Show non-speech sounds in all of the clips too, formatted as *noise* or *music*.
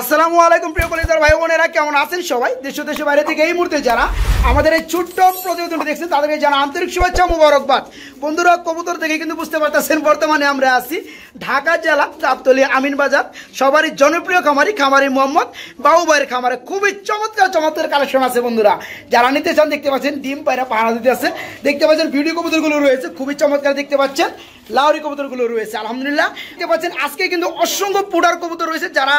আসসালামু আলাইকুম প্রিয় কলেজার ভাই বোনেরা কেমন আছেন সবাই দেশ দেশে বাইরে থেকে এই মুহূর্তে যারা আমাদের এই ছোট্ট প্রতিবেদনটি দেখছেন তাদেরকে যারা আন্তরিক শুভেচ্ছা মুবারকবাদ বন্ধুরা কবুতর থেকে কিন্তু বুঝতে পারতেছেন বর্তমানে আমরা আছি ঢাকা জেলা দাপতলি আমিন বাজার সবারই জনপ্রিয় খামারি খামারি মোহাম্মদ বাবুবাইয়ের খামারে খুবই চমৎকার চমৎকার কালেকশন আছে বন্ধুরা যারা নিতে চান দেখতে পাচ্ছেন ডিম পায়রা পাহাড়া দিতে আছে দেখতে পাচ্ছেন ভিডিও কবুতরগুলো রয়েছে খুবই চমৎকার দেখতে পাচ্ছেন লাউরি কবুতরগুলো রয়েছে আলহামদুলিল্লাহ দেখতে পাচ্ছেন আজকে কিন্তু অসংখ্য পুডার কবুতর রয়েছে যারা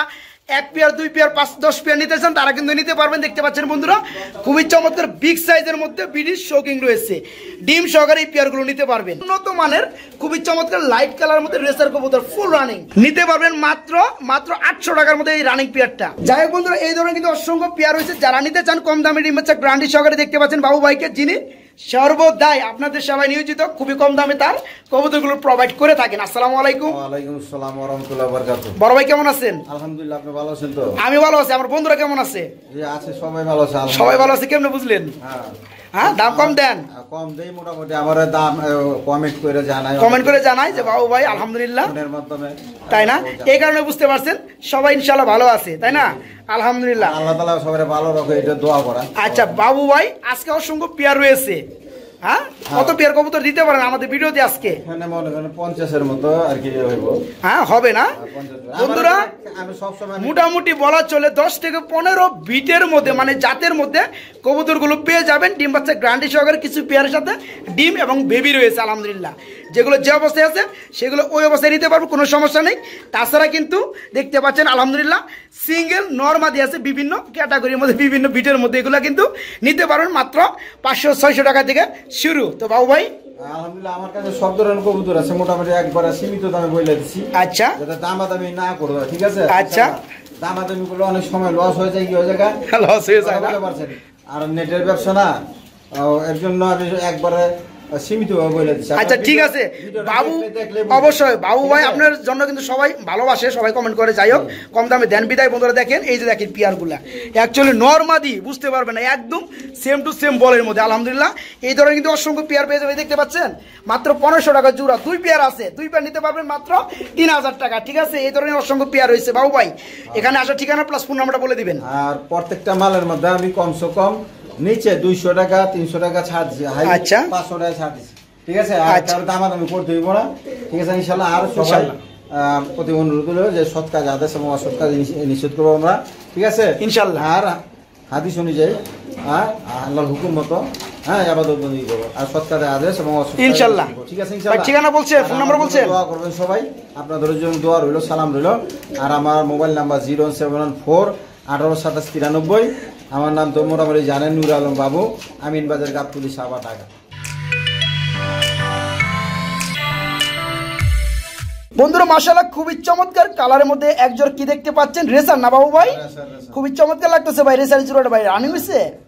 এক পেয়ার দুই পেয়ার পাঁচ দশ পেয়ার নিতে চান তারা কিন্তু নিতে পারবেন দেখতে পাচ্ছেন বন্ধুরা খুবই চমৎকার বিগ সাইজের মধ্যে ব্রিটিশ শৌকিং রয়েছে ডিম সহকারে এই পেয়ারগুলো নিতে পারবেন উন্নত মানের খুবই চমৎকার লাইট কালার মধ্যে রেসার কবুতর ফুল রানিং নিতে পারবেন মাত্র মাত্র আটশো টাকার মধ্যে এই রানিং পেয়ারটা যাই হোক বন্ধুরা এই ধরনের কিন্তু অসংখ্য পেয়ার রয়েছে যারা নিতে চান কম দামে ডিম হচ্ছে গ্রান্ডি সহকারে দেখতে পাচ্ছেন বাবু ভাইকে যিনি সর্বদাই আপনাদের সবাই নিয়োজিত খুবই কম দামে তার কবুতরগুলো প্রোভাইড করে থাকেন আসসালামু আলাইকুম ওয়ালাইকুম আসসালাম ওয়া রাহমাতুল্লাহি ওয়া বারাকাতুহু বড় ভাই কেমন আছেন আলহামদুলিল্লাহ আপনি ভালো আছেন তো আমি ভালো আছি আমার বন্ধুরা কেমন আছে জি আছে সবাই ভালো আছে সবাই ভালো আছে কেমনে বুঝলেন হ্যাঁ হ্যাঁ দাম কম দেন কম দেই মোটামুটি আমার দাম কমেন্ট করে জানাই কমেন্ট করে জানাই যে বাবু ভাই আলহামদুলিল্লাহ এর মাধ্যমে তাই না এই কারণে বুঝতে পারছেন সবাই ইনশাআল্লাহ ভালো আছে তাই না আলহামদুলিল্লাহ আল্লাহ তাআলা সবাই ভালো রাখে এটা দোয়া করা আচ্ছা বাবু ভাই আজকে অসংখ্য পেয়ার রয়েছে হ্যাঁ কত হ্যাঁ। পেয়ার দিতে আমাদের হ্যাঁ, হ্যাঁ হবে না হ্যাঁ, মোটামুটি বলা চলে দশ থেকে পনেরো বিটের মধ্যে মানে জাতের মধ্যে কবুতরগুলো পেয়ে যাবেন ডিম বাচ্চা গ্যারান্টি সহকারে কিছু পেয়ারের সাথে ডিম এবং বেবি রয়েছে আলহামদুলিল্লাহ যেগুলো যে অবস্থায় আছে সেগুলো ওই অবস্থায় নিতে পারবো কোনো সমস্যা নেই তাছাড়া কিন্তু দেখতে পাচ্ছেন আলহামদুলিল্লাহ সিঙ্গেল দিয়ে আছে বিভিন্ন ক্যাটাগরির মধ্যে বিভিন্ন বিটের মধ্যে এগুলো কিন্তু নিতে পারবেন মাত্র পাঁচশো ছয়শো টাকা থেকে শুরু তো বাবু ভাই আলহামদুলিল্লাহ আমার কাছে সব ধরনের আছে মোটামুটি একবার আচ্ছা না ঠিক আছে আচ্ছা অনেক সময় লস হয়ে যায় হয়ে যায় লস *laughs* হয়ে যায় আর নেটের ব্যবসা না এর জন্য আমি একবারে আচ্ছা ঠিক আছে বাবু অবশ্যই বাবু ভাই আপনার জন্য কিন্তু সবাই ভালোবাসে সবাই কমেন্ট করে যাই হোক কম দামে দেন বিদায় বন্ধুরা দেখেন এই যে দেখেন পিয়ারগুলা অ্যাকচুয়ালি নর্মাদি বুঝতে পারবেন না একদম সেম টু সেম বলের মধ্যে আলহামদুলিল্লাহ এই ধরনের কিন্তু অসংখ্য পেয়ার পেয়ে যাবে দেখতে পাচ্ছেন মাত্র পনেরোশো টাকা জোড়া দুই পেয়ার আছে দুই পেয়ার নিতে পারবেন মাত্র তিন হাজার টাকা ঠিক আছে এই ধরনের অসংখ্য পেয়ার রয়েছে বাবু ভাই হ্যাঁ। এখানে আসা ঠিকানা প্লাস ফোন নাম্বারটা বলে দিবেন আর প্রত্যেকটা মালের মধ্যে আমি কমসে কম নিচে দুইশো টাকা তিনশো টাকা ছাড় আচ্ছা পাঁচশো টাকা ছাড় ঠিক আছে আর আচ্ছা। দামাদামি করতে হইব না ঠিক আছে ইনশাল্লাহ আর সবাই প্রতি অনুরোধ হলো যে সৎ কাজ আদেশ এবং অসৎ কাজ নিষেধ করবো আমরা ঠিক আছে ইনশাল্লাহ আর হাদিস অনুযায়ী হ্যাঁ আল্লাহর হুকুম মতো হ্যাঁ আবাদত বন্দী করবো আর সৎ কাজের আদেশ এবং অসৎ ইনশাল্লাহ ঠিক আছে ইনশাল্লাহ ঠিকানা বলছে ফোন নাম্বার বলছে দোয়া করবেন সবাই আপনাদের জন্য দোয়া রইল সালাম রইল আর আমার mobile number zero seven four আঠারো সাতাশ তিরানব্বই আমার নাম তো মোটামুটি জানেন নূর আলম বাবু আমিনবাজার গাব পুলিশ আবার ঢাকা বন্ধুরা মাসালা খুবই চমৎকার কালারের মধ্যে একজন কি দেখতে পাচ্ছেন রেসার না বাবু ভাই খুবই চমৎকার লাগতেছে ভাই রেসার জোড়াটা ভাই রানিং হয়েছে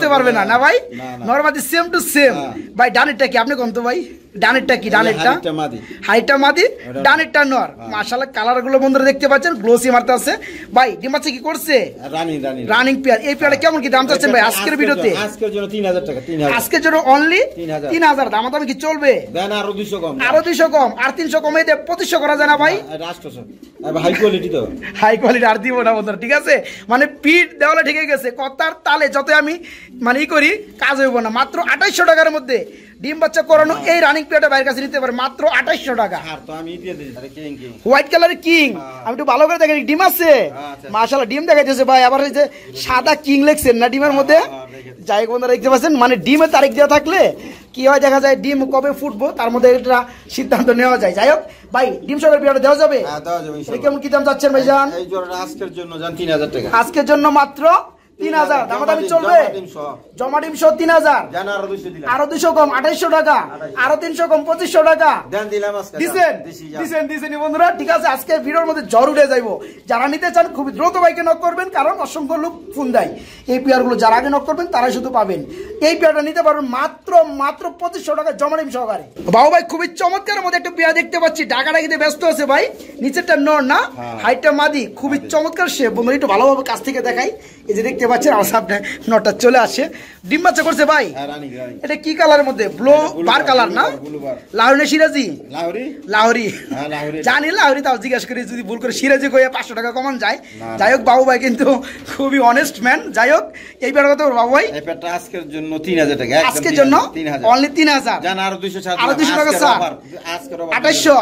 বুঝতে পারবে না না ভাই নর্মালি সেম টু সেম ভাই ডানেরটা কি আপনি কোন তো ভাই ডানেরটা কি ডানেরটা হাইটা মাদি ডানেরটা নর হ্যাঁ। মাশাআল্লাহ কালার গুলো বন্ধুরা দেখতে পাচ্ছেন গ্লোসি মারতে আছে ভাই ডিমাচে কি করছে রানিং রানিং রানিং পেয়ার এই পেয়ারটা হ্যাঁ। কেমন কি দাম চাচ্ছেন ভাই আজকের ভিডিওতে আজকের জন্য 3000 টাকা 3000 আজকের জন্য অনলি 3000 দাম দাম কি চলবে দেন আরো 200 কম আরো 200 কম আর 300 কমে দে 2500 করা যায় না ভাই রাষ্ট্র 800 হাই কোয়ালিটি তো হাই কোয়ালিটি আর দিব না বন্ধুরা ঠিক আছে মানে পিট দেওয়ালে ঠিকই গেছে কথার তালে যতই আমি মানে ই করি কাজ হইব না মাত্র আঠাইশশো টাকার মধ্যে ডিম বাচ্চা করানো হ্যাঁ। এই রানিং প্লেটা বাইরের কাছে নিতে পারে মাত্র আঠাইশশো টাকা হোয়াইট কালার কিং আমি একটু ভালো করে দেখেন ডিম আছে আচ্ছা, আচ্ছা। মাসাল ডিম দেখাইতেছে ভাই আবার হয়েছে সাদা কিং লেখছেন না ডিমের মধ্যে হ্যাঁ, হ্যাঁ, যাই বন্ধুরা দেখতে পাচ্ছেন মানে ডিমের তারিখ দেওয়া থাকলে কি হয় দেখা যায় ডিম কবে ফুটবো তার মধ্যে একটা সিদ্ধান্ত নেওয়া যায় যাই হোক ভাই ডিম সরকার বিয়াটা দেওয়া যাবে কেমন কি দাম চাচ্ছেন ভাই যান আজকের জন্য মাত্র যারা নিতে চান খুবই দ্রুত বাইকে নক করবেন কারণ অসংখ্য লোক ফোন দেয় এই গুলো যারা আগে নক করবেন তারাই শুধু পাবেন এই পেয়ারটা নিতে পারবেন মাত্র মাত্র পঁচিশশো টাকা জমা ডিম সহকারে বাবু ভাই খুবই চমৎকার মধ্যে একটা পেয়ার দেখতে পাচ্ছি ঢাকা ডাকিতে ব্যস্ত আছে ভাই নিচেরটা নর না হাইটটা হ্যাঁ। মাদি খুবই চমৎকার সে বন্ধু একটু ভালোভাবে কাছ থেকে দেখাই এই যে দেখতে পাচ্ছেন আমার সামনে নটা চলে আসে ডিম বাচ্চা করছে ভাই হ্যাঁ, এটা কি কালার মধ্যে ব্লু বার কালার না লাহরি সিরাজি লাহরি লাহরি হ্যাঁ, জানি লাহরি তাও জিজ্ঞাসা করি যদি ভুল করে সিরাজি কয়ে পাঁচশো টাকা কমান যায় যাই হোক বাবু ভাই কিন্তু খুবই অনেস্ট ম্যান যাই হোক এই পেটা কথা বাবু ভাই আজকের জন্য তিন হাজার টাকা আজকের জন্য অনলি তিন হাজার আরো দুইশো আরো দুইশো টাকা স্যার আঠাশশো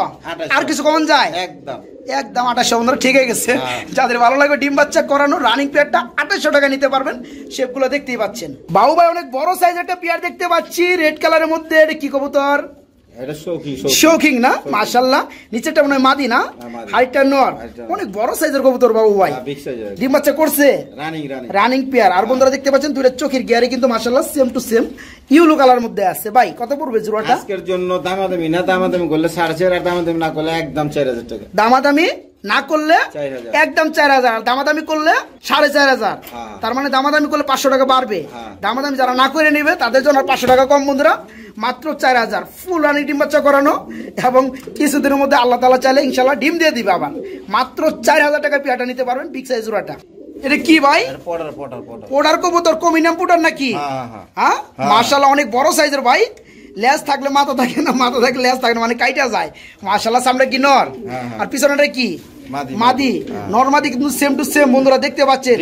আর কিছু কমান যায় একদম একদম আঠাশশো বন্ধুরা ঠিক হয়ে গেছে হ্যাঁ। যাদের ভালো লাগবে ডিম বাচ্চা করানো রানিং পেয়ারটা আঠাশশো টাকা নিতে পারবেন সেগুলো দেখতেই পাচ্ছেন বাবু ভাই অনেক বড় সাইজ একটা পেয়ার দেখতে পাচ্ছি রেড কালারের মধ্যে এটা কি কবুতর রানিং পেয়ার হ্যাঁ, আর বন্ধুরা দেখতে পাচ্ছেন চোখের কিন্তু সেম টু সেম কালার মধ্যে আছে ভাই কত পড়বে জন্য না করলে না করলে একদম দামাদামি না করলে একদম চার হাজার দামাদামি করলে সাড়ে চার হাজার হ্যাঁ। তার মানে দামাদামি করলে পাঁচশো টাকা বাড়বে হ্যাঁ। দামাদামি যারা না করে নেবে তাদের জন্য পাঁচশো টাকা কম বন্ধুরা মাত্র চার হাজার ফুল রানি ডিম বাচ্চা করানো এবং কিছুদিনের মধ্যে আল্লাহ তালা চাইলে ইনশাল্লাহ ডিম দিয়ে দিবে আবার মাত্র চার হাজার টাকা পেয়াটা নিতে পারবেন বিগ সাইজ রাটা এটা কি ভাই পোডার কবুতর কমিনাম পোডার নাকি হ্যাঁ, হ্যাঁ। অনেক বড় সাইজের ভাই লেজ থাকলে মাথা থাকে না মাথা থাকলে লেজ থাকে না মানে কাইটা যায় মাশাল্লাহ সামনে কি নর হ্যাঁ, হ্যাঁ। আর পিছনেটা কি মাদি নর্মাদি হ্যাঁ। কিন্তু সেম টু সেম বন্ধুরা দেখতে পাচ্ছেন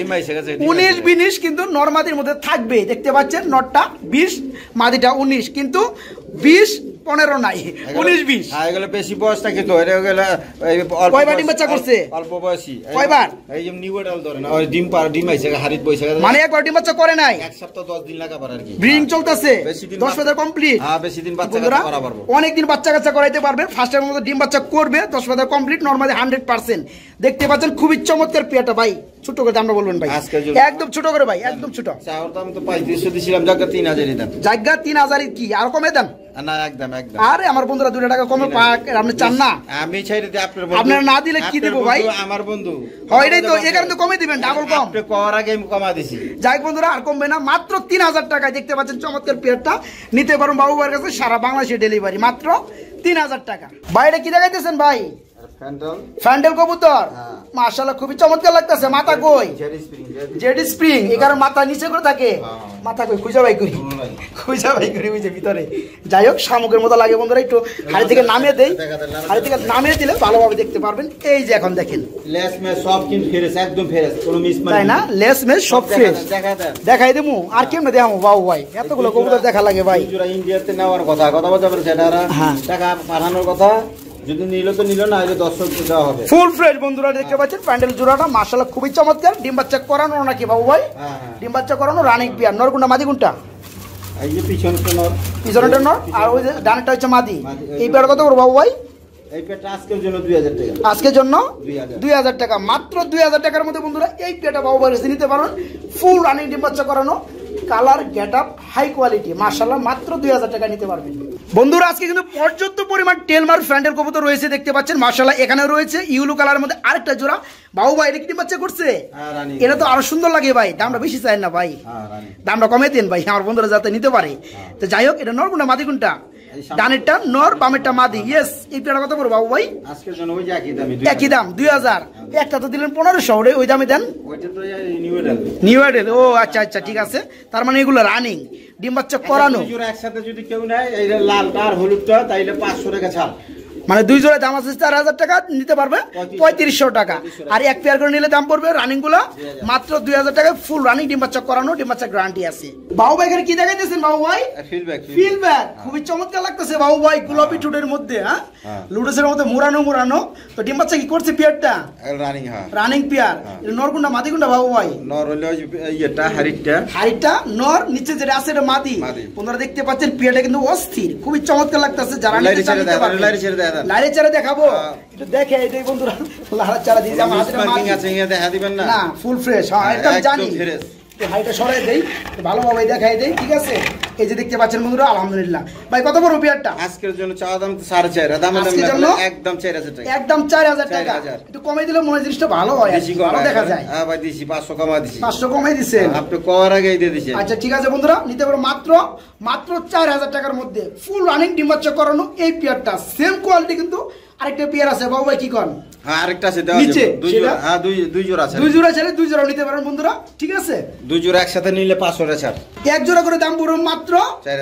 উনিশ বিনিশ কিন্তু নর্মাদির মধ্যে থাকবে দেখতে পাচ্ছেন নটটা বিশ মাদিটা উনিশ কিন্তু বিশ পনেরো নাই উনিশ বিশ হ্যাঁ, বেশি বয়স থাকে তো ডিম বাচ্চা করছে অল্প বয়সী কয়বার এই যে নিউ ধরে না ডিম পার ডিম আইছে হারিত মানে একবার ডিম বাচ্চা করে নাই এক সপ্তাহ দিন লাগা আর কি হ্যাঁ। চলতেছে কমপ্লিট হ্যাঁ বেশি দিন বাচ্চা করা পারবো অনেক দিন বাচ্চা কাচ্চা করাইতে পারবে ফার্স্ট টাইম ডিম বাচ্চা করবে দশ বাজার কমপ্লিট হান্ড্রেড পার্সেন্ট দেখতে পাচ্ছেন খুবই চমৎকার পেয়াটা ভাই ছোট করে আমরা বলবেন ভাই একদম ছোট করে ভাই একদম ছোট চাওয়ার দাম তো 3500 জায়গা 3000 দাম জায়গা কি আর কমে দাম না একদম একদম আরে আমার বন্ধুরা টাকা কমে আমি না দিলে কি ভাই আমার বন্ধু হয় এটাই তো তো দিবেন কম আগে আমি যাই বন্ধুরা আর কমবে না মাত্র টাকায় দেখতে পাচ্ছেন চমৎকার নিতে পারুন কাছে সারা বাংলাদেশের ডেলিভারি মাত্র হাজার টাকা বাইরে কি দেখাইতেছেন ভাই ফ্যান্ডেল কবুতর হ্যাঁ। মাশাআল্লাহ খুবই চমৎকার লাগতেছে মাথা কই স্প্রিং মাথা নিচে করে থাকে হ্যাঁ। মাথা কই খুঁজা ভাই করি খুঁজা ভাই করি ভিতরে যাই হোক শামুকের মতো লাগে বন্ধুরা একটু হাড়ি থেকে নামিয়ে দেই হাড়ি থেকে নামিয়ে দিলে ভালোভাবে দেখতে পারবেন এই যে এখন দেখেন লেস মে সব কিন ফ্রেশ একদম ফ্রেশ কোনো মিস মানে তাই না লেস মে সব ফ্রেশ দেখাই দেমু আর কেমনে দেখামু ভাই এতগুলো কবুতর দেখা লাগে ভাই ইন্ডিয়াতে নেওয়ার কথা কথা বলতে পারে সেটা হ্যাঁ। টাকা পাঠানোর কথা ফুল ফ্রেশ বন্ধুরা দেখতে পাচ্ছেন খুবই চমৎকার করানো নাকি বাবু ভাই হ্যাঁ, হ্যাঁ। করানো নর ডানটা হচ্ছে মাদি এই পেয়ার বাবু ভাই আজকের জন্য টাকা মাত্র টাকার মধ্যে বন্ধুরা এই পেয়ারটা বাবু নিতে পারেন ফুল রানিং ডিম বাচ্চা করানো colour get up high quality মার্শাল্লাহ মাত্র দুই হাজার টাকা নিতে পারবেন বন্ধুরা আজকে কিন্তু পর্যাপ্ত পরিমাণ টেলমার ফ্যান্ডের কবুতর রয়েছে দেখতে পাচ্ছেন মার্শাল্লাহ এখানে রয়েছে ইউলো কালার মধ্যে আরেকটা জোড়া বাবু ভাই এটা কি বাচ্চা করছে হ্যাঁ, এটা তো আরো সুন্দর লাগে ভাই দামটা বেশি চাই না ভাই হ্যাঁ, দামটা কমে দেন ভাই আমার বন্ধুরা যাতে নিতে পারে হ্যাঁ। তো যাই হোক এটা নরগুন্ডা মাদিগুন্ডা ডানেরটা নর বামেরটা মাদি ইয়েস এই পেয়ারা কত পড়বো বাবু ভাই আজকের জন্য ওই একই দাম একই দাম দুই হাজার হ্যাঁ। একটা তো দিলেন পনেরোশো ওটা ওই দামে দেন নিউ এডেল ও আচ্ছা আচ্ছা ঠিক আছে তার মানে এগুলো রানিং ডিম বাচ্চা করানো একসাথে যদি কেউ নেয় লালটা আর হলুদটা তাইলে পাঁচশো টাকা ছাড় মানে দুই জোড়া দাম আছে চার হাজার টাকা নিতে পারবে পঁয়ত্রিশশো টাকা আর এক পেয়ার করে নিলে দাম পড়বে রানিং গুলো মাত্র দুই হাজার টাকা ফুল রানিং ডিম্বাচ্চা করানো ডিম্বাচ্চা গ্যারান্টি আছে বাবু ভাই কি দেখাইতেছেন বাবু ভাই ফিল্ডব্যাক খুবই চমৎকার লাগতেছে বাবু ভাই গোলাপি টুটের হ্যাঁ। মধ্যে হ্যাঁ, হ্যাঁ। লুডুসের মধ্যে মোড়ানো মোড়ানো তো ডিম্বাচ্চা কি করছে পেয়ারটা রানিং রানিং পিয়ার নরগুন্ডা মাদিগুন্ডা বাবু ভাই নর হলো ইয়েটা হাড়িটা হাড়িটা নর নিচে যেটা আছে এটা মাদি আপনারা দেখতে পাচ্ছেন পিয়ারটা কিন্তু অস্থির খুবই চমৎকার লাগতেছে যারা নিতে চান নিতে পারবেন চারা চারা দেখাবো দেখে এই বন্ধুরা লালের চারা দিয়ে আমার হাতে মার্কিং আছে দেখা দিবেন না না ফুল ফ্রেশ হ্যাঁ জানি ফ্রেশ হাইটা সরাই দেই ভালোভাবে দেখাই ঠিক আছে এই যে দেখতে পাচ্ছেন বন্ধুরা আলহামদুলিল্লাহ ভাই কত বড় আজকের জন্য চা দাম সাড়ে চার দাম একদম চার হাজার একদম চার হাজার একটু দিলে মনে জিনিসটা ভালো হয় ভালো দেখা যায় হ্যাঁ ভাই দিছি পাঁচশো কমাই দিছি পাঁচশো হ্যাঁ, আপনি আগে দিয়ে আচ্ছা ঠিক আছে বন্ধুরা নিতে পারো মাত্র মাত্র চার হাজার টাকার মধ্যে ফুল রানিং ডিম্বাচ্য করানো এই পেয়ারটা সেম কোয়ালিটি কিন্তু আরেকটা পেয়ার আছে বাবু ভাই কি কন হ্যাঁ আরেকটা আছে দেওয়া নিচে দুই জোড়া হ্যাঁ দুই দুই জোড়া আছে দুই জোড়া ছেড়ে দুই জোড়া নিতে পারেন বন্ধুরা ঠিক আছে দুই জোড়া একসাথে নিলে 500 টাকা ছাড় এক জোড়া করে দাম পড়বে মাত্র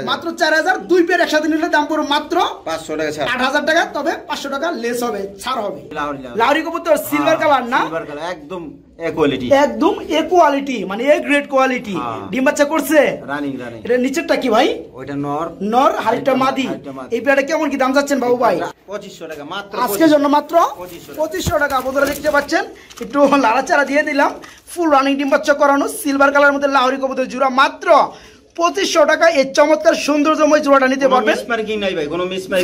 মাত্র 4000 দুই পেয়ার একসাথে নিলে দাম পড়বে মাত্র 500 টাকা ছাড় 8000 টাকা তবে 500 টাকা লেস হবে ছাড় হবে লাউরি লাউরি কবুতর সিলভার হ্যাঁ, কালার না সিলভার কালার একদম একদম মানে এ কোয়ালিটি হ্যাঁ। ডিম বাচ্চা করছে রানিং রানিং নিচেরটা কি ভাই ওইটা নর নর হাড়িটা মাদি এই কেমন কি দাম বাবু ভাই 2500 টাকা মাত্র আজকের জন্য মাত্র 2500 টাকা বন্ধুরা দেখতে পাচ্ছেন একটু লাড়াচাড়া দিয়ে দিলাম ফুল রানিং ডিম বাচ্চা করানো সিলভার কালারের মধ্যে লাহোরি কবুতর জোড়া মাত্র পঁচিশশো টাকা এই চমৎকার সৌন্দর্যময় জোড়াটা নিতে পারবেন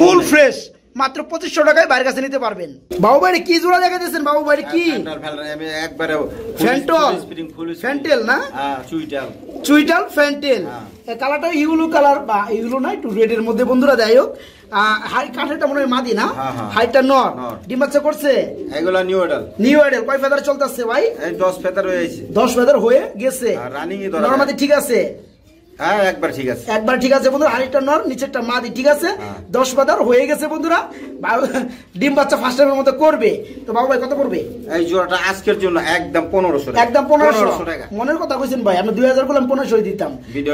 ফুল ফ্রেশ মাত্র পঁচিশশো টাকায় বাইরের কাছে নিতে পারবেন বাবু বাড়ি কি জোড়া দেখা দিয়েছেন বাবু বাড়ি কি না চুইটাল ফ্যান্টেল হ্যাঁ। কালারটা ইউলু কালার বা ইউলু না টু রেড এর মধ্যে বন্ধুরা যাই হোক হাই কাঠেরটা মনে হয় মাদি না হ্যাঁ, হ্যাঁ। হাইটটা নর ডিম করছে এগুলা নিউ অ্যাডাল নিউ কয় ফেদার চলতেছে ভাই দশ ফেদার হয়েছে দশ ফেদার হয়ে গেছে রানিং নরমাদি ঠিক আছে হ্যাঁ একবার ঠিক হ্যাঁ। দিতাম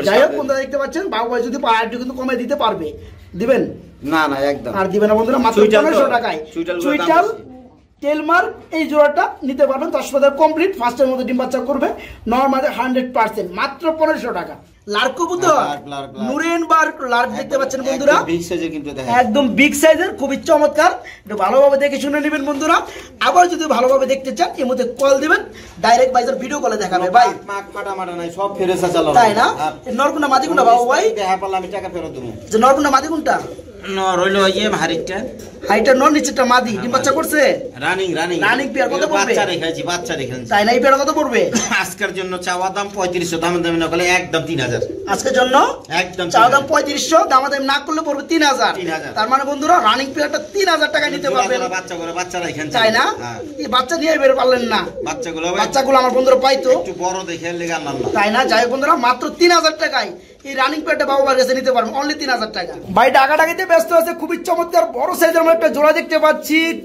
যাই হোক বন্ধুরা দেখতে পাচ্ছেন বাবু ভাই কিন্তু কমে দিতে পারবে দিবেন না না একদম আর দিবেন না বন্ধুরা মাত্র পনেরোশো টাকায় সুইটাল কেলমার এই জোড়াটা নিতে পারবেন দশ হাজার কমপ্লিট ফার্স্টের মধ্যে ডিম বাচ্চা করবে নর্মালে হান্ড্রেড পার্সেন্ট মাত্র পনেরোশো টাকা নরকুন্ডা মাদিগুন্ডা চমৎকার দেখে শুনে বন্ধুরা আবার যদি দেখতে চান এর মধ্যে কল দিবেন ডাইরেক্ট ভিডিও কলে দেখাবে ভাই তাই না হ্যাঁ। ফেরত মাদিকুনটা রইল নিচেটা মাদি ডিম বাচ্চা করছে রানিং রানিং রানিং পেয়ার কত পড়বে বাচ্চা রেখেছি বাচ্চা রেখেছি তাই না এই কত পড়বে *coughs* আজকের জন্য চাওয়া দাম 3500 দাম দাম না করলে একদম 3000 আজকের জন্য একদম চাওয়া দাম 3500 দাম দাম না করলে পড়বে 3000 3000 তার মানে বন্ধুরা রানিং 3000 টাকা নিতে বাচ্চা করে বাচ্চা রেখেন তাই না হ্যাঁ। এই বাচ্চা নিয়ে বের পারলেন না বাচ্চাগুলো বাচ্চাগুলো আমার বন্ধুরা পাইতো একটু বড় দেখে লেগে আল্লাহ তাই না যাই বন্ধুরা মাত্র 3000 টাকায় কি ভাই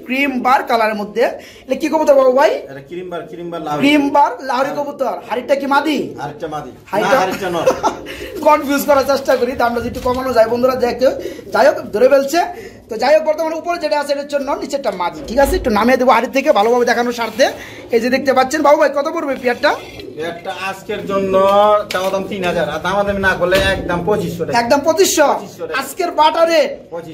ক্রিম বার কি মাদি কনফিউজ *laughs* করার চেষ্টা করি দামটা একটু কমানো যায় বন্ধুরা দেখো যাই হোক ধরে ফেলছে তো যাই হোক বর্তমানে উপরে যেটা আছে এটার জন্য নিচেরটা মাঝি ঠিক আছে একটু নামিয়ে দেবো হাড়ির থেকে ভালোভাবে দেখানোর স্বার্থে এই যে দেখতে পাচ্ছেন বাবু ভাই কত পড়বে পেয়ারটা সুন্দর কালার হ্যাঁ ফুল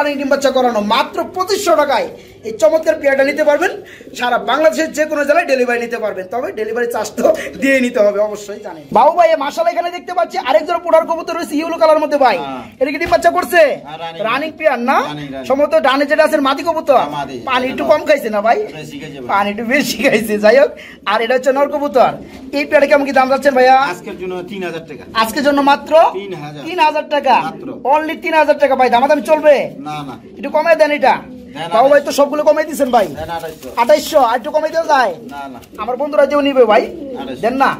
আর বাচ্চা করানো মাত্র পঁচিশশো টাকায় এই চমৎকার পেয়ারটা নিতে পারবেন সারা বাংলাদেশের যে কোনো জেলায় ডেলিভারি নিতে পারবেন তবে ডেলিভারি চার্জ তো দিয়ে নিতে হবে অবশ্যই জানেন বাবু ভাই মাসাল এখানে দেখতে পাচ্ছি আরেকজন পোড়ার কবুতর রয়েছে ইউলো কালার মধ্যে ভাই হ্যাঁ। এটা কি ডিম বাচ্চা করছে হ্যাঁ, রানিং পেয়ার না সম্ভবত ডানে যেটা আছে মাদি কবুতর হ্যাঁ, পানি একটু কম খাইছে না ভাই পানি একটু বেশি খাইছে যাই হোক আর এটা হচ্ছে নর কবুতর এই পেয়ারে কেমন কি দাম যাচ্ছেন ভাইয়া আজকের জন্য তিন হাজার টাকা আজকের জন্য মাত্র তিন হাজার টাকা অনলি তিন হাজার টাকা ভাই দামাদামি চলবে না না একটু কমে দেন এটা তাও ভাই তো সবগুলো ভাই দেওয়া যায় আমার বন্ধুরা যেও নিবে ভাই দেন না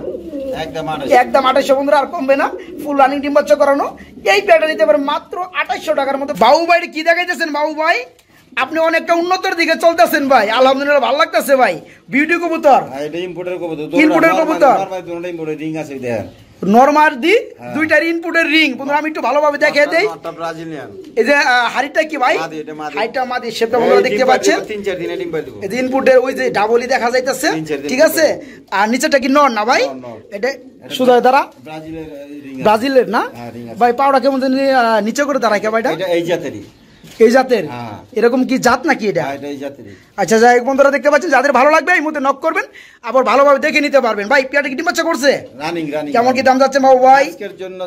একদম আঠাইশো বন্ধুরা আর কমবে না ফুল রানিং করানো এই নিতে পারে মাত্র টাকার মতো বাবু ভাই কি দেখাইতেছেন বাবু ভাই আপনি অনেকটা উন্নতর দিকে চলতেছেন ভাই আলহামদুলিল্লাহ ভালো লাগতেছে ভাই বিউটি কবুতর ইম্পোর্টের কবুতর ইম্পোর্টের কবুতর নরমার দি হ্যাঁ। দুইটার ইনপুটের রিং বন্ধুরা আমি একটু ভালোভাবে দেখে দেই এই যে হাড়িটা কি ভাই হাড়িটা মাদি বন্ধুরা দেখতে পাচ্ছেন এই যে ইনপুটের ওই যে ডাবলই দেখা যাইতাছে ঠিক আছে আর নিচেটা কি নর না ভাই এটা সুদায় দ্বারা ব্রাজিলের না হ্যাঁ, ভাই পাউডা কেমন নিচে করে দাঁড়ায় কে ভাইটা এই জাতেরই এই জাতের হ্যাঁ। এরকম কি জাত নাকি এটা হ্যাঁ, আচ্ছা যাই বন্ধুরা দেখতে পাচ্ছেন যাদের ভালো লাগবে এই মুহূর্তে নক করবেন আবার ভালোভাবে দেখে নিতে পারবেন ভাই পিয়াটা কি বাচ্চা করছে রানিং রানিং কেমন কি দাম যাচ্ছে বাবু ভাই আজকের জন্য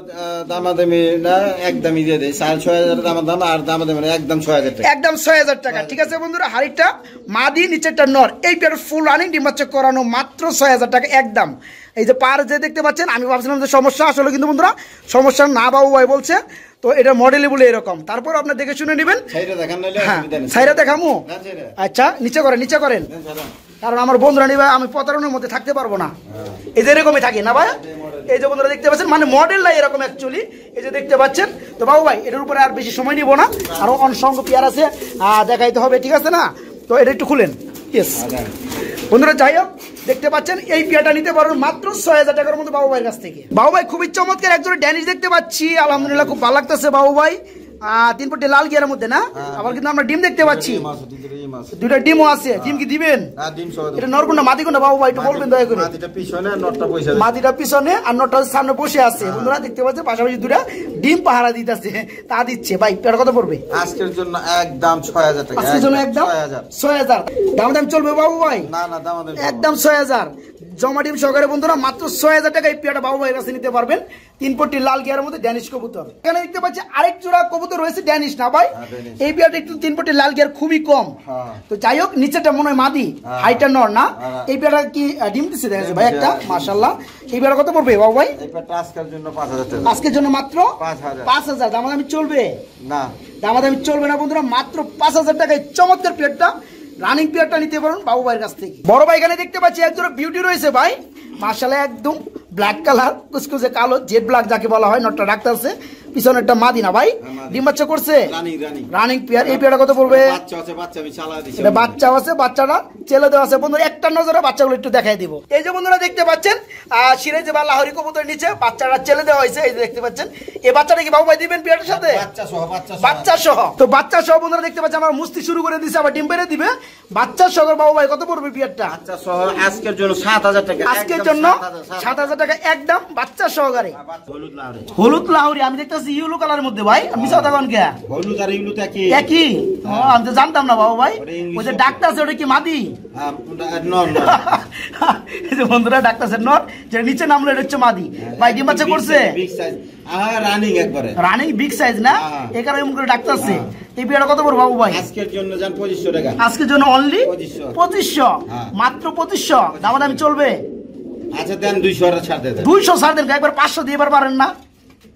দামাদামি না একদমই দিয়ে দেয় সাড়ে ছয় হাজার দামাদাম আর দামাদামি একদম ছয় হাজার টাকা একদম ছয় হাজার টাকা ঠিক আছে বন্ধুরা হাড়িটা মাদি নিচেরটা নর এই পেয়ার ফুল রানিং ডিম বাচ্চা করানো মাত্র ছয় হাজার টাকা একদম এই যে পার যে দেখতে পাচ্ছেন আমি ভাবছিলাম যে সমস্যা আসলে কিন্তু বন্ধুরা সমস্যা না বাবু ভাই বলছে তো এটা মডেলে বলে এরকম তারপর আপনার দেখে শুনে নেবেন সাইরা হ্যাঁ, দেখামো আচ্ছা নিচে করেন নিচে করেন কারণ আমার বন্ধুরা নিবে আমি প্রতারণের মধ্যে থাকতে পারবো না হ্যাঁ। এই যে এরকমই থাকি না ভাই এই যে বন্ধুরা দেখতে পাচ্ছেন মানে মডেল নাই এরকম অ্যাকচুয়ালি এই যে দেখতে পাচ্ছেন তো বাবু ভাই এটার উপরে আর বেশি সময় নিব না আরও অনসংখ্য পেয়ার আছে দেখাইতে হবে ঠিক আছে না তো এটা একটু খুলেন ইয়েস আচ্ছা। বন্ধুরা যাই হোক দেখতে পাচ্ছেন এই পেয়াটা নিতে পারবেন মাত্র ছয় হাজার টাকার মতো বাবু ভাইয়ের কাছ থেকে বাবু ভাই খুবই চমৎকার একজন ড্যানিশ দেখতে পাচ্ছি আলহামদুলিল্লাহ খুব ভালো লাগতেছে বাবু ভাই তিন ফুটে লাল গিয়ার মধ্যে না হ্যাঁ। আবার কিন্তু আমরা ডিম দেখতে পাচ্ছি আছে দুইটা আছে হ্যাঁ। ডিম কি দিবেন না ডিম সহ এটা বাবু ভাই একটু বলবেন দয়া করে পিছনে আর নটটা বসে আছে পিছনে আর নটটা সামনে বসে আছে হ্যাঁ। বন্ধুরা দেখতে পাচ্ছেন পাশাপাশি দুইটা ডিম পাহারা তা দিচ্ছে ভাই এটা কত পড়বে আজকের জন্য একদম 6000 টাকা আজকের জন্য একদম 6000 দাম দাম চলবে বাবু ভাই না না দাম দাম একদম 6000 জমা ডিম সহকারে বন্ধুরা মাত্র ছয় হাজার টাকা এই পেয়াটা বাবু ভাইয়ের কাছে নিতে পারবেন তিন পট্টি লাল গিয়ারের মধ্যে ড্যানিশ কবুতর এখানে দেখতে পাচ্ছি আরেক জোড়া কবুতর রয়েছে ড্যানিশ না ভাই হ্যাঁ, এই পেয়াটা একটু তিন পট্টি লাল গিয়ার খুবই কম হ্যাঁ। তো যাই হোক নিচেটা মনে হয় মাদি হাইটা হ্যাঁ। নর না হ্যাঁ। এই পেয়ারা কি ডিম দিচ্ছে দেখা যাচ্ছে ভাই একটা মাশাল্লাহ এই পেয়ারা কত পড়বে বাবু ভাই আজকের জন্য মাত্র পাঁচ হাজার দামি চলবে না দামি চলবে না বন্ধুরা মাত্র পাঁচ হাজার টাকায় চমৎকার প্লেটটা রানিং পেয়ারটা নিতে পারুন বাবু ভাইয়ের কাছ থেকে বড় ভাই এখানে দেখতে পাচ্ছি একজোড়া বিউটি রয়েছে ভাই মার্শালে একদম ব্ল্যাক কালার কুচকুচে কালো জেড ব্ল্যাক যাকে বলা হয় নটটা ডাক্তার আছে পিছনে একটা মাদিনা ভাই হ্যাঁ, ডিম বাচ্চা করছে রানিং পেয়ার এই পেয়ারটা কত পড়বে বাচ্চাও আছে বাচ্চাটা ছেলে দেওয়া আছে বন্ধুরা একটা নজরে বাচ্চাগুলো একটু দেখাই দিব এই যে বন্ধুরা দেখতে পাচ্ছেন সিরাজ বা লাহরি কবুতর নিচে বাচ্চাটা ছেলে দেওয়া হয়েছে এই দেখতে পাচ্ছেন এই বাচ্চাটা কি বাবু ভাই দিবেন পেয়ারটার সাথে বাচ্চা সহ তো বাচ্চা সহ বন্ধুরা দেখতে পাচ্ছেন আমার মুস্তি শুরু করে দিছে আবার ডিম পেরে দিবে বাচ্চা সহ বাবু ভাই কত পড়বে পেয়ারটা আজকের জন্য সাত হাজার টাকা আজকের জন্য সাত হাজার টাকা একদম বাচ্চা সহকারে হ্যাঁ, হলুদ লাহরি আমি দেখতে আমি হ্যাঁ, *laughs* নিচে নামলো হচ্ছে মাদি হ্যাঁ, ভাই ডিম বাচ্চা করছে রানিং বিগ সাইজ না হ্যাঁ। করে আজকের জন্য অনলি মাত্র দাম চলবে আচ্ছা দেন 200 আর দেন দেন একবার পাঁচশো দিয়ে পারেন না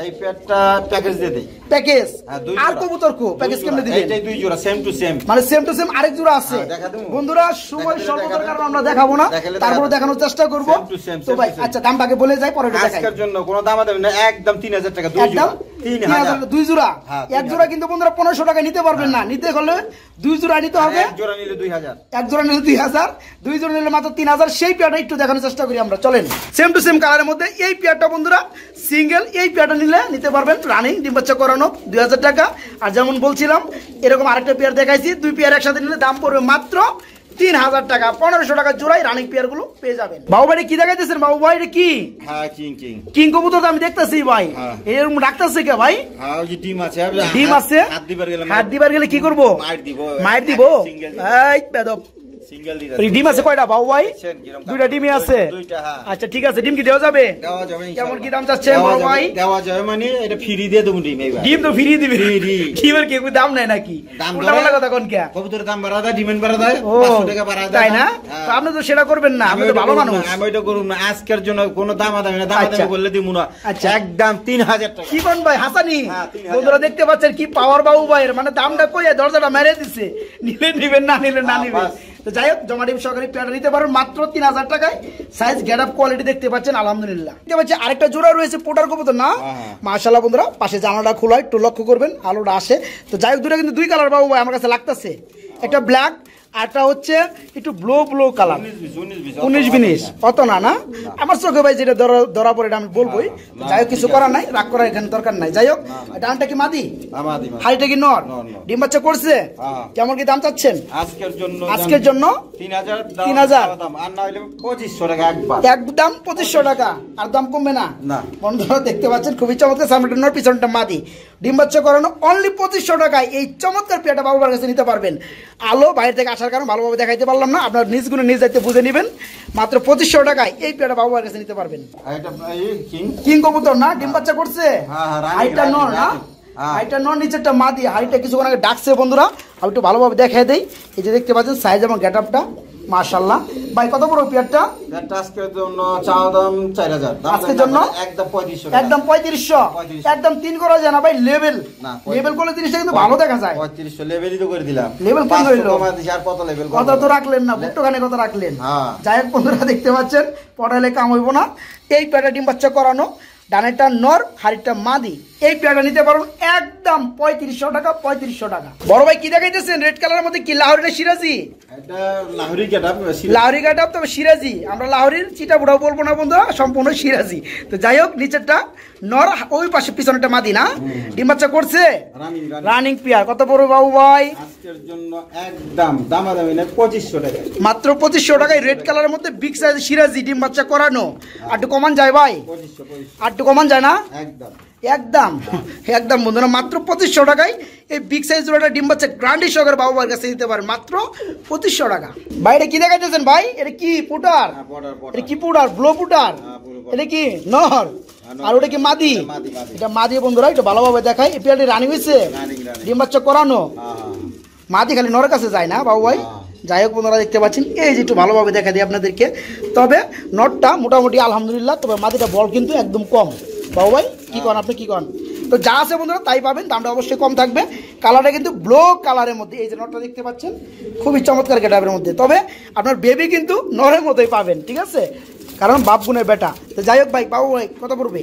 এই প্যাডটা প্যাকেজ দিয়ে দেই প্যাকেজ হ্যাঁ, আর কো প্যাকেজ কেমনে দিবেন দুই জোড়া সেম টু সেম মানে সেম টু সেম আরেক জোড়া আছে হ্যাঁ, বন্ধুরা সময় স্বল্পতার কারণে আমরা দেখাবো না তারপরে দেখানোর চেষ্টা করব তো ভাই আচ্ছা দাম বলে যাই পরে দেখাই আজকের জন্য কোনো দাম দেব না একদম 3000 টাকা দুই জোড়া হ্যাঁ, পনেরোশো টাকা নিতে না নিতে হলে দুই জোড়া নিতে হবে দুই জোড়া নিলে মাত্র তিন হাজার সেই একটু দেখানোর চেষ্টা করি আমরা সেম টু সেম কালারের মধ্যে এই বন্ধুরা সিঙ্গেল এই পেয়ারটা নিলে নিতে পারবেন রানিং ডিম বাচ্চা করানো দুই টাকা আর যেমন বলছিলাম এরকম আরেকটা পেয়ার দেখাইছি দুই পেয়ার একসাথে নিলে দাম পড়বে মাত্র তিন হাজার টাকা পনেরোশো টাকা জোড়াই রানিং পেয়ার গুলো পেয়ে যাবেন বাবু ভাই কি দেখাইতেছেন বাবু ভাই এটা কি হ্যাঁ, কিং কবুতর তো আমি দেখতেছি ভাই হ্যাঁ। এরকম রাখতেছে কে ভাই হ্যাঁ, ডিম আছে ডিম আছে হাত দিবার গেলে কি করবো মায়ের দিব মায়ের দিব এই বেদব সেটা করবেন না আমি আজকের জন্য কোনো দাম আদামি না বললে আচ্ছা। দিব না আচ্ছা। একদম তিন হাজার কি ভাই হাসানি হ্যাঁ, বন্ধুরা দেখতে পাচ্ছেন কি পাওয়ার বাবু ভাইয়ের মানে দামটা কইয়া দরজাটা মেরে দিচ্ছে নিবেন না নিলে না নিবেন তো যাই হোক জমাডিম সহকারী প্লেয়ারটা নিতে পারেন মাত্র তিন হাজার টাকায় সাইজ গ্যাডাপ আপ কোয়ালিটি দেখতে পাচ্ছেন আলহামদুলিল্লাহ দেখতে পাচ্ছি আরেকটা জোড়া রয়েছে পোটার তো না হ্যাঁ, হ্যাঁ। মার্শাল্লাহ বন্ধুরা পাশে জানালা খোলা একটু লক্ষ্য করবেন আলোটা আসে তো যাই হোক দুটা কিন্তু দুই কালার বাবু ভাই আমার কাছে লাগতেছে একটা ব্ল্যাক আরটা হচ্ছে একটু ব্লো ব্লো কালার উনিশ বিনিশ অত না না আমার চোখে ভাই যেটা ধরা পড়ে আমি বলবোই যাই হোক কিছু করার নাই রাগ করার এখানে দরকার নাই যাই হোক ডানটা কি মাদি হাইটা কি নট ডিম বাচ্চা করছে হ্যাঁ। কেমন কি দাম চাচ্ছেন আজকের জন্য আজকের জন্য তিন হাজার পঁচিশশো টাকা একদম পঁচিশশো টাকা আর দাম কমবে না বন্ধুরা দেখতে পাচ্ছেন খুবই চমৎকার সামনে নর পিছনটা মাদি ডিম বাচ্চা করানো অনলি পঁচিশশো টাকায় এই চমৎকার পেয়াটা বাবুবার কাছে নিতে পারবেন আলো বাইরে থেকে আসা আসার কারণে ভালোভাবে দেখাইতে পারলাম না আপনার নিজগুলো নিজ দায়িত্বে বুঝে নেবেন মাত্র পঁচিশশো টাকায় এই পেয়ারা বাবুর কাছে নিতে পারবেন কিং কবুতর না ডিম বাচ্চা করছে হ্যাঁ, হ্যাঁ, হ্যাঁ। আমি একটু ভালোভাবে দেখা দিই এই যে দেখতে পাচ্ছেন সাইজ এবং গেট আপটা মাশাল্লাহ ভাই কত বড় পেয়ারটা আজকের জন্য দাম আজকের জন্য মানে একদম একদম একদম তিন করা যায় না ভাই লেভেল লেভেল করলে জিনিসটা কিন্তু ভালো দেখা যায় লেভেলই তো করে দিলাম লেভেল আর কত লেভেল কত তো রাখলেন না কত রাখলেন হ্যাঁ। যাই হোক বন্ধুরা দেখতে পাচ্ছেন পড়ালে কাম হইব না এই পেয়ারটা ডিম বাচ্চা করানো ডানেরটা নর হাড়িটা মাদি এই পেয়ারটা নিতে পারুন একদম পঁয়ত্রিশশো টাকা পঁয়ত্রিশশো টাকা বড় ভাই কি দেখাইতেছেন রেড কালারের মধ্যে কি লাহরি না সিরাজি লাহরি গেটাপ তবে সিরাজি আমরা লাহরির চিটা বুড়াও বলবো না বন্ধু হ্যাঁ, সম্পূর্ণ সিরাজি তো যাই হোক নিচেরটা নর ওই পাশে পিছনে একটা মাদি না ডিম বাচ্চা করছে রানিং পেয়ার কত পড়বে বাবু ভাই টাকা মাত্র টাকায় রেড কালারের মধ্যে বিগ সাইজ সিরাজি ডিম বাচ্চা করানো হ্যাঁ। আর একটু কমান যায় ভাই আর একটু কমান যায় না একদম একদম একদম বন্ধুরা মাত্র পঁচিশশো টাকায় এই বিগ সাইজ জোড়াটা ডিম বাচ্চা গ্রান্ডি সকের বাবার কাছে দিতে পারে মাত্র পঁচিশশো টাকা ভাই এটা কি দেখাইতেছেন ভাই এটা কি পুটার হ্যাঁ, এটা কি পুটার ব্লো পুটার হ্যাঁ, এটা কি নহর হ্যাঁ, আর ওটা কি মাদি এটা মাদি বন্ধুরা এটা ভালোভাবে দেখাই এই পেয়ারটি রানিং হয়েছে ডিম বাচ্চা করানো মাদি খালি নর কাছে যায় না বাবু ভাই যাই হোক বন্ধুরা দেখতে পাচ্ছেন এই যে একটু ভালোভাবে দেখা দিই আপনাদেরকে তবে নটটা মোটামুটি আলহামদুলিল্লাহ তবে মাদিটা বল কিন্তু একদম কম বাবু ভাই কি কন আপনি কি কন তো যা আছে বন্ধুরা তাই পাবেন দামটা অবশ্যই কম থাকবে কালারটা কিন্তু ব্লো কালারের মধ্যে এই যে নটটা দেখতে পাচ্ছেন খুবই চমৎকার গেটাপের মধ্যে তবে আপনার বেবি কিন্তু নরের মতোই পাবেন ঠিক আছে কারণ বাপগুনের বেটা তো যাই হোক ভাই বাবু ভাই কত পড়বে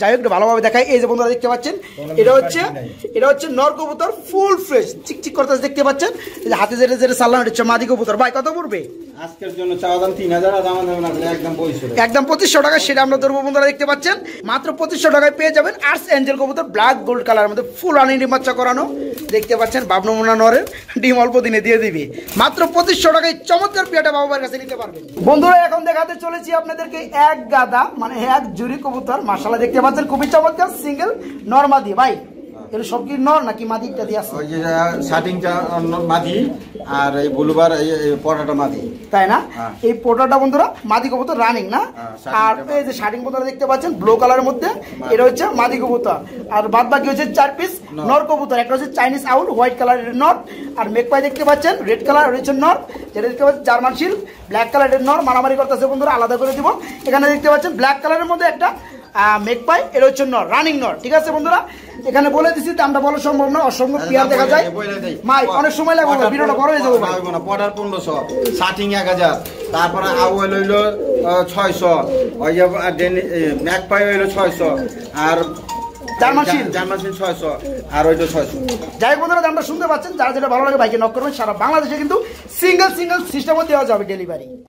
যাই হোক ভালোভাবে দেখায় এই যে বন্ধুরা দেখতে পাচ্ছেন এটা হচ্ছে এটা হচ্ছে নর কবুতর ফুল ফ্রেশ ঠিক করতে দেখতে পাচ্ছেন হাতে যেটা যেটা সারলাম হচ্ছে মাদি কবুতর ভাই কত পড়বে বন্ধুরা ডিম অল্প দিনে দিয়ে টাকায় চমৎকার বাবার কাছে নিতে বন্ধুরা এখন দেখাতে চলেছি আপনাদেরকে এক গাদা মানে এক জুরি কবুতর মাসালা দেখতে বাচ্চার কপি চাপড় চমৎকার সিঙ্গেল নর্মাদি ভাই এর সব কি নর নাকি মাদি দিয়ে আছে ওই যে শাটিংটা মাদি আর এই বুলুবার এই পোটাটা মাদি তাই না হ্যাঁ। এই পোটাটা বন্ধুরা মাদি কবুতর রানিং না হ্যাঁ, আর এই যে শাটিং কবুতর দেখতে পাচ্ছেন ব্লু কালারের মধ্যে এটা হচ্ছে মাদি কবুতর আর বাদ বাকি হচ্ছে চার পিস নর কবুতর একটা হচ্ছে চাইনিজ আউল হোয়াইট কালারের নর আর মেকপাই দেখতে পাচ্ছেন রেড কালার হচ্ছে নর যেটা দেখতে পাচ্ছেন জার্মান শিল্ড ব্ল্যাক কালারের নর মারামারি করতেছে বন্ধুরা আলাদা করে দিব এখানে দেখতে পাচ্ছেন ব্ল্যাক কালারের মধ্যে একটা পাই এর হচ্ছে নর রানিং নর ঠিক আছে বন্ধুরা এখানে বলে দিছি দামটা বলা সম্ভব না অসম্ভব পেয়ার দেখা যায় মাই অনেক সময় লাগবে না ভিডিওটা বড় হয়ে যাবে ভাই না পড়ার 1500 স্টার্টিং 1000 তারপরে আওয়াল হইল 600 ওই যে ম্যাকপাই হইল 600 আর আর ওইটা যাই বন্ধুরা পাচ্ছেন যারা যেটা ভালো লাগে বাইকে নক করবেন সারা বাংলাদেশে কিন্তু সিঙ্গেল সিঙ্গেল সিস্টেমও দেওয়া যাবে ডেলিভারি